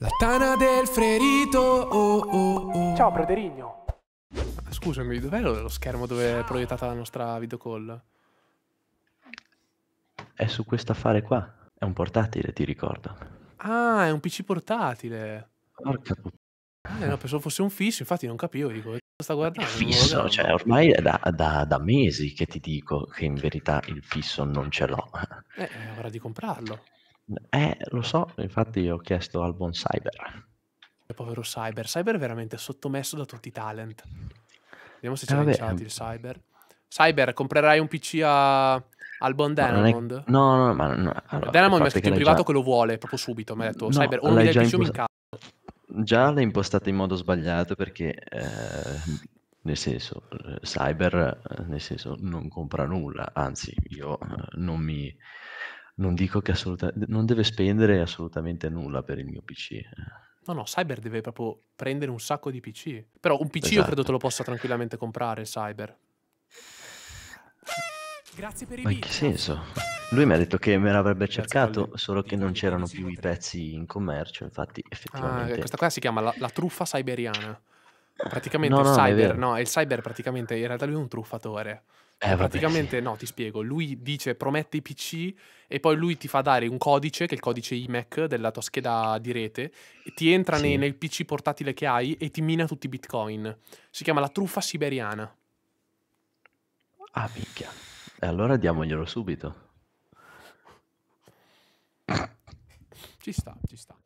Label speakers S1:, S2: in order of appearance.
S1: La tana del ferito. oh oh oh. Ciao Broderigno. Scusami, dov'è lo schermo dove è proiettata la nostra videocall?
S2: È su questo affare qua. È un portatile, ti ricordo.
S1: Ah, è un PC portatile. Porca puttana. Eh, no, pensavo fosse un fisso, infatti non capivo, dico, sta guardando. Il fisso,
S2: cioè, ormai è da, da, da, mesi che ti dico che in verità il fisso non ce l'ho.
S1: Eh, è ora di comprarlo.
S2: Eh, lo so, infatti ho chiesto al buon Cyber.
S1: Il povero Cyber. Cyber è veramente sottomesso da tutti i talent. Vediamo se eh, ci ha lanciato il Cyber. Cyber, comprerai un PC a... al buon Denamond? È...
S2: No, no, ma no. Allora, Denamond mi ha scritto in privato già... che
S1: lo vuole proprio subito. Mi ha detto, no, Cyber, o mi dai il PC impost...
S2: Già l'hai impostata in modo sbagliato perché... Eh nel senso, eh, cyber, eh, nel senso, non compra nulla, anzi, io non mi, non dico che assolutamente non deve spendere assolutamente nulla per il mio PC. Eh.
S1: No, no, Cyber deve proprio prendere un sacco di PC. Però un PC esatto. io credo esatto. te lo possa tranquillamente comprare, Cyber. Grazie per i Ma
S2: in che senso? Lui mi ha detto che me l'avrebbe cercato, solo che non c'erano più i pezzi in commercio, infatti ah, eh, effettivamente... Ah, questa
S1: qua si chiama la, la truffa cyberiana praticamente no, il no, cyber, no, il cyber praticamente in realtà lui è un truffatore. Eh, praticamente vabbè, sì. no, ti spiego, lui dice promette i PC e poi lui ti fa dare un codice, che è il codice IMAC della tua scheda di rete, ti entra sì. nel, nel PC portatile che hai e ti mina tutti i bitcoin. Si chiama la truffa siberiana.
S2: Ah, minchia. E allora diamoglielo subito.
S1: Ci sta, ci sta.